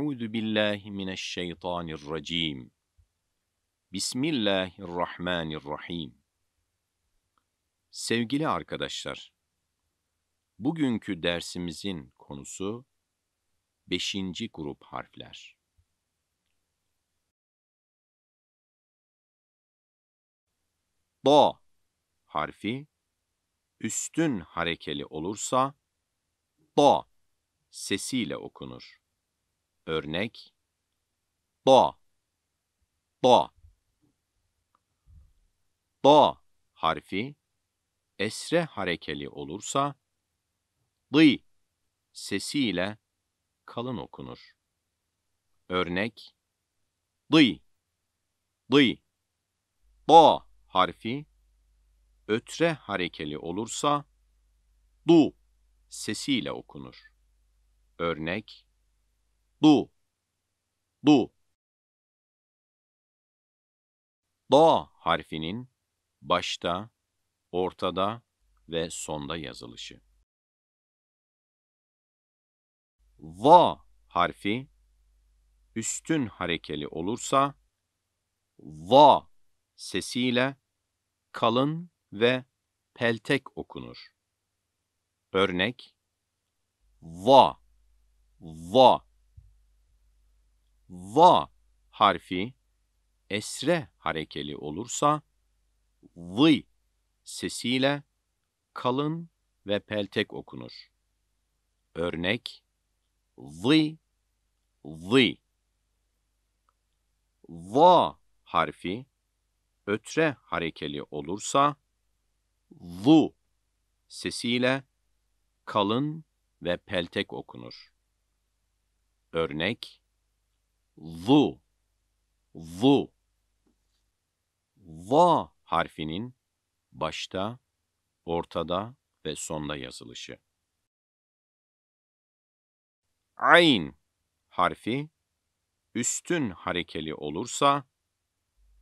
Euzu billahi mineşşeytanirracim. Bismillahirrahmanirrahim. Sevgili arkadaşlar, bugünkü dersimizin konusu 5. grup harfler. Do harfi üstün harekeli olursa do sesiyle okunur. Örnek Do Do Do harfi esre harekeli olursa dı sesiyle kalın okunur. Örnek dı dı Do harfi ötre harekeli olursa du sesiyle okunur. Örnek du du da harfinin başta, ortada ve sonda yazılışı. Va harfi üstün harekeli olursa va sesiyle kalın ve peltek okunur. Örnek va va va harfi esre harekeli olursa vıy sesiyle kalın ve peltek okunur. Örnek vıy vıy va harfi ötre harekeli olursa vu sesiyle kalın ve peltek okunur. Örnek zu, zu. Va harfinin başta, ortada ve sonda yazılışı. Ayn harfi üstün harekeli olursa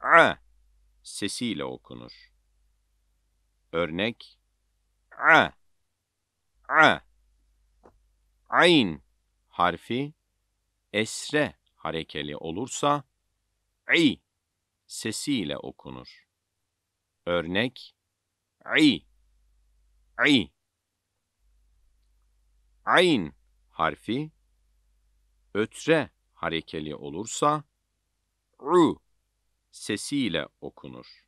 a sesiyle okunur. Örnek a a ayn harfi esre harekeli olursa i sesiyle okunur. Örnek i i ayn harfi ötre harekeli olursa u sesiyle okunur.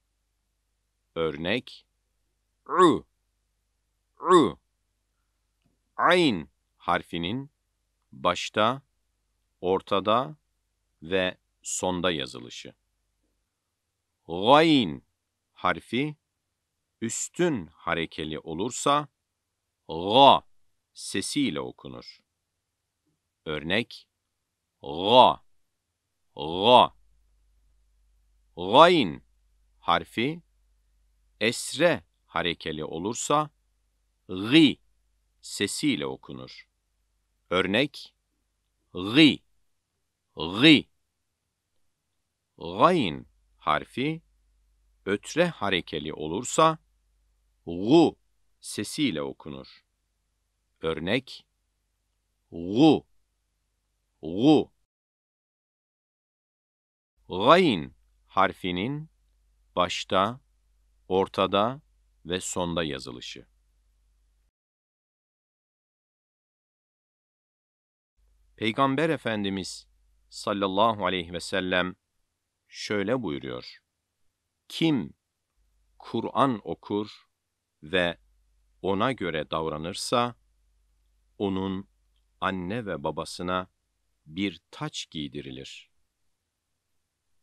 Örnek u u ayn harfinin başta, ortada ve sonda yazılışı. Gayn harfi üstün harekeli olursa ga sesiyle okunur. Örnek ga ga Gayn harfi esre harekeli olursa gı sesiyle okunur. Örnek gı gı gayn harfi ötre harekeli olursa gu sesiyle okunur. Örnek gu gu gayn harfinin başta, ortada ve sonda yazılışı. Peygamber Efendimiz sallallahu aleyhi ve sellem şöyle buyuruyor. Kim Kur'an okur ve ona göre davranırsa, onun anne ve babasına bir taç giydirilir.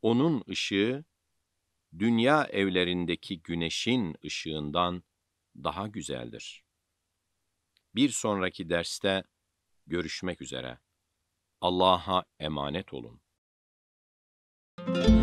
Onun ışığı, dünya evlerindeki güneşin ışığından daha güzeldir. Bir sonraki derste görüşmek üzere. Allah'a emanet olun. Müzik